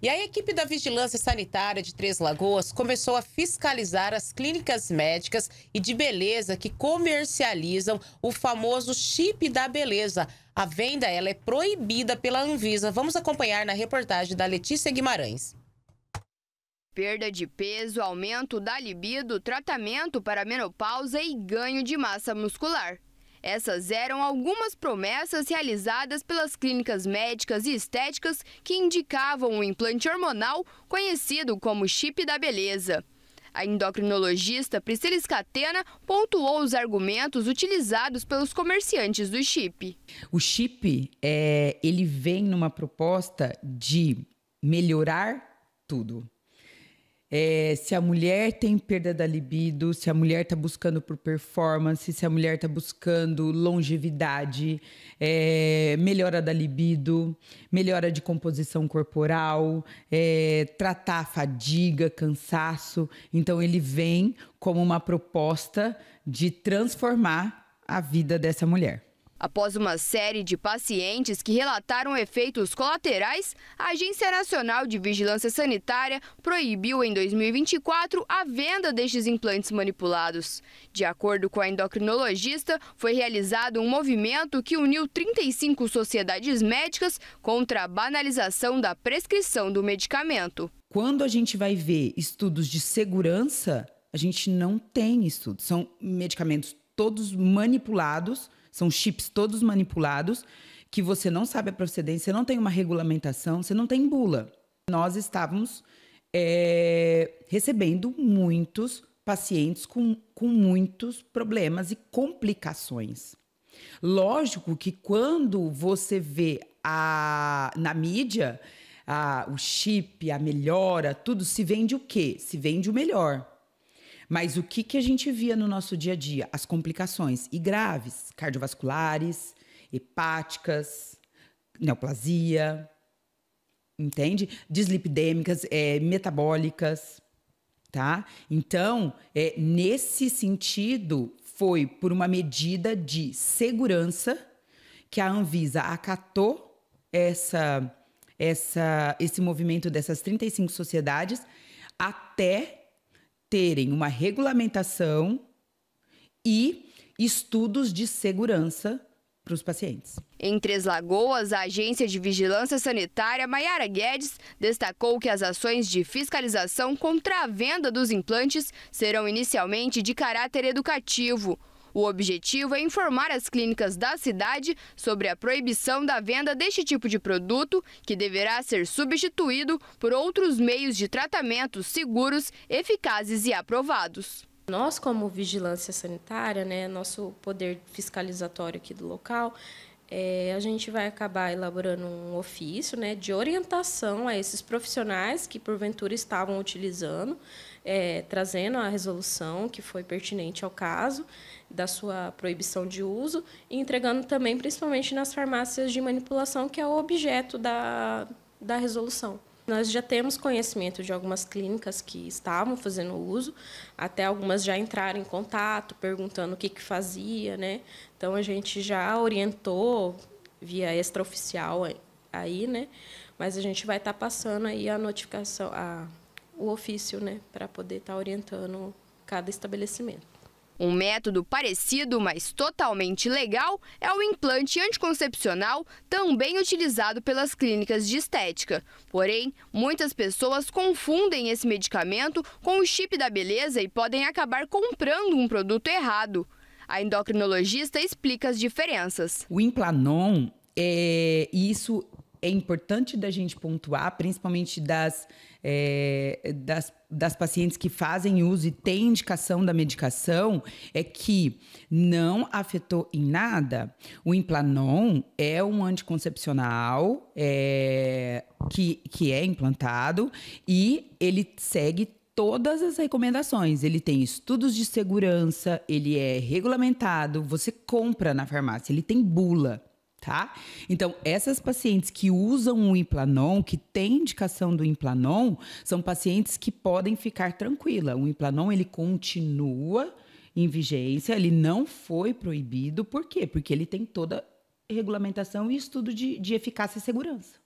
E a equipe da Vigilância Sanitária de Três Lagoas começou a fiscalizar as clínicas médicas e de beleza que comercializam o famoso chip da beleza. A venda ela é proibida pela Anvisa. Vamos acompanhar na reportagem da Letícia Guimarães. Perda de peso, aumento da libido, tratamento para menopausa e ganho de massa muscular. Essas eram algumas promessas realizadas pelas clínicas médicas e estéticas que indicavam o implante hormonal conhecido como chip da beleza. A endocrinologista Priscila Escatena pontuou os argumentos utilizados pelos comerciantes do chip. O chip, é, ele vem numa proposta de melhorar tudo. É, se a mulher tem perda da libido, se a mulher está buscando por performance, se a mulher está buscando longevidade, é, melhora da libido, melhora de composição corporal, é, tratar a fadiga, cansaço. Então, ele vem como uma proposta de transformar a vida dessa mulher. Após uma série de pacientes que relataram efeitos colaterais, a Agência Nacional de Vigilância Sanitária proibiu em 2024 a venda destes implantes manipulados. De acordo com a endocrinologista, foi realizado um movimento que uniu 35 sociedades médicas contra a banalização da prescrição do medicamento. Quando a gente vai ver estudos de segurança, a gente não tem estudos. São medicamentos todos manipulados, são chips todos manipulados, que você não sabe a procedência, não tem uma regulamentação, você não tem bula. Nós estávamos é, recebendo muitos pacientes com, com muitos problemas e complicações. Lógico que quando você vê a, na mídia a, o chip, a melhora, tudo, se vende o quê? Se vende o melhor. Mas o que, que a gente via no nosso dia a dia? As complicações e graves, cardiovasculares, hepáticas, neoplasia, entende? Dislipidêmicas, é, metabólicas, tá? Então, é, nesse sentido, foi por uma medida de segurança que a Anvisa acatou essa, essa, esse movimento dessas 35 sociedades até terem uma regulamentação e estudos de segurança para os pacientes. Em Três Lagoas, a Agência de Vigilância Sanitária Maiara Guedes destacou que as ações de fiscalização contra a venda dos implantes serão inicialmente de caráter educativo. O objetivo é informar as clínicas da cidade sobre a proibição da venda deste tipo de produto, que deverá ser substituído por outros meios de tratamento seguros, eficazes e aprovados. Nós, como vigilância sanitária, né, nosso poder fiscalizatório aqui do local, é, a gente vai acabar elaborando um ofício né, de orientação a esses profissionais que, porventura, estavam utilizando, é, trazendo a resolução que foi pertinente ao caso da sua proibição de uso e entregando também, principalmente nas farmácias de manipulação, que é o objeto da, da resolução. Nós já temos conhecimento de algumas clínicas que estavam fazendo uso, até algumas já entraram em contato, perguntando o que, que fazia, né? Então a gente já orientou via extraoficial aí, né? Mas a gente vai estar tá passando aí a notificação, a, o ofício, né, para poder estar tá orientando cada estabelecimento. Um método parecido, mas totalmente legal, é o implante anticoncepcional, também utilizado pelas clínicas de estética. Porém, muitas pessoas confundem esse medicamento com o chip da beleza e podem acabar comprando um produto errado. A endocrinologista explica as diferenças. O Implanon é isso é importante da gente pontuar, principalmente das, é, das, das pacientes que fazem uso e têm indicação da medicação, é que não afetou em nada. O Implanon é um anticoncepcional é, que, que é implantado e ele segue todas as recomendações. Ele tem estudos de segurança, ele é regulamentado, você compra na farmácia, ele tem bula tá? Então, essas pacientes que usam o Implanon, que têm indicação do Implanon, são pacientes que podem ficar tranquila. O Implanon, ele continua em vigência, ele não foi proibido. Por quê? Porque ele tem toda regulamentação e estudo de, de eficácia e segurança.